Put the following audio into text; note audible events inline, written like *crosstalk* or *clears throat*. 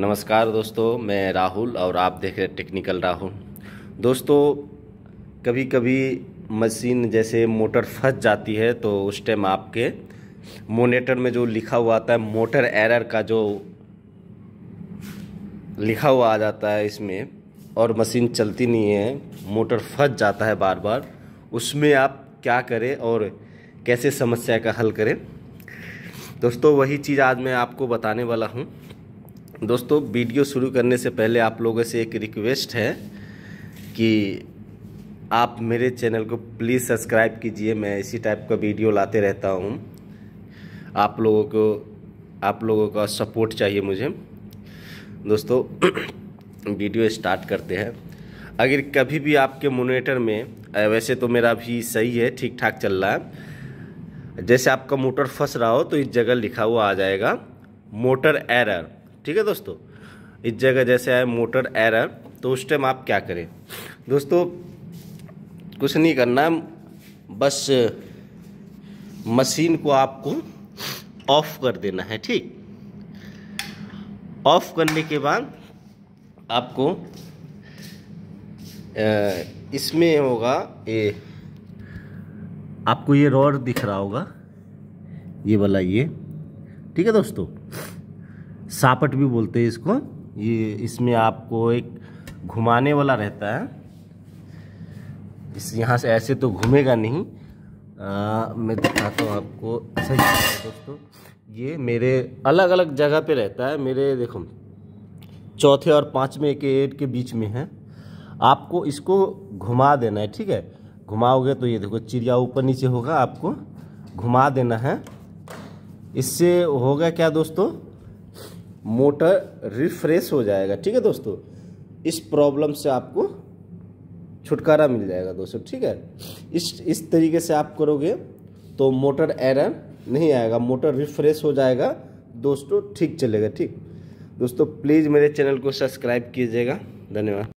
नमस्कार दोस्तों मैं राहुल और आप देख रहे टेक्निकल राहुल दोस्तों कभी कभी मशीन जैसे मोटर फंस जाती है तो उस टाइम आपके मोनेटर में जो लिखा हुआ आता है मोटर एरर का जो लिखा हुआ आ जाता है इसमें और मशीन चलती नहीं है मोटर फंस जाता है बार बार उसमें आप क्या करें और कैसे समस्या का हल करें दोस्तों वही चीज़ आज मैं आपको बताने वाला हूँ दोस्तों वीडियो शुरू करने से पहले आप लोगों से एक रिक्वेस्ट है कि आप मेरे चैनल को प्लीज़ सब्सक्राइब कीजिए मैं इसी टाइप का वीडियो लाते रहता हूँ आप लोगों को आप लोगों का सपोर्ट चाहिए मुझे दोस्तों *clears throat* वीडियो स्टार्ट करते हैं अगर कभी भी आपके मोनीटर में वैसे तो मेरा भी सही है ठीक ठाक चल रहा है जैसे आपका मोटर फंस रहा हो तो इस जगह लिखा हुआ आ जाएगा मोटर एरर ठीक है दोस्तों इस जगह जैसे आए मोटर एरर तो उस टाइम आप क्या करें दोस्तों कुछ नहीं करना बस मशीन को आपको ऑफ कर देना है ठीक ऑफ करने के बाद आपको इसमें होगा ये आपको ये रॉड दिख रहा होगा ये वाला ये ठीक है दोस्तों सापट भी बोलते हैं इसको ये इसमें आपको एक घुमाने वाला रहता है इस यहाँ से ऐसे तो घूमेगा नहीं आ, मैं दिखाता हूँ आपको सही अच्छा, दोस्तों ये मेरे अलग अलग जगह पे रहता है मेरे देखो चौथे और पाँचवें के एट के बीच में है आपको इसको घुमा देना है ठीक है घुमाओगे तो ये देखो चिड़िया ऊपर नीचे होगा आपको घुमा देना है इससे होगा क्या दोस्तों मोटर रिफ्रेश हो जाएगा ठीक है दोस्तों इस प्रॉब्लम से आपको छुटकारा मिल जाएगा दोस्तों ठीक है इस इस तरीके से आप करोगे तो मोटर एरर नहीं आएगा मोटर रिफ्रेश हो जाएगा दोस्तों ठीक चलेगा ठीक दोस्तों प्लीज़ मेरे चैनल को सब्सक्राइब कीजिएगा धन्यवाद